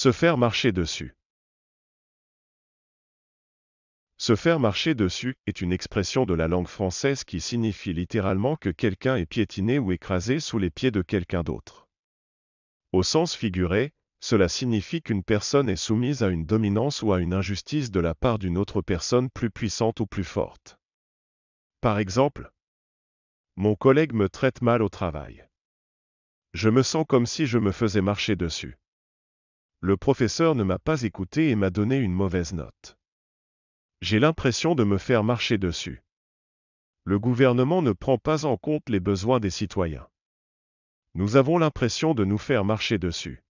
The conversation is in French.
Se faire marcher dessus. Se faire marcher dessus est une expression de la langue française qui signifie littéralement que quelqu'un est piétiné ou écrasé sous les pieds de quelqu'un d'autre. Au sens figuré, cela signifie qu'une personne est soumise à une dominance ou à une injustice de la part d'une autre personne plus puissante ou plus forte. Par exemple, mon collègue me traite mal au travail. Je me sens comme si je me faisais marcher dessus. Le professeur ne m'a pas écouté et m'a donné une mauvaise note. J'ai l'impression de me faire marcher dessus. Le gouvernement ne prend pas en compte les besoins des citoyens. Nous avons l'impression de nous faire marcher dessus.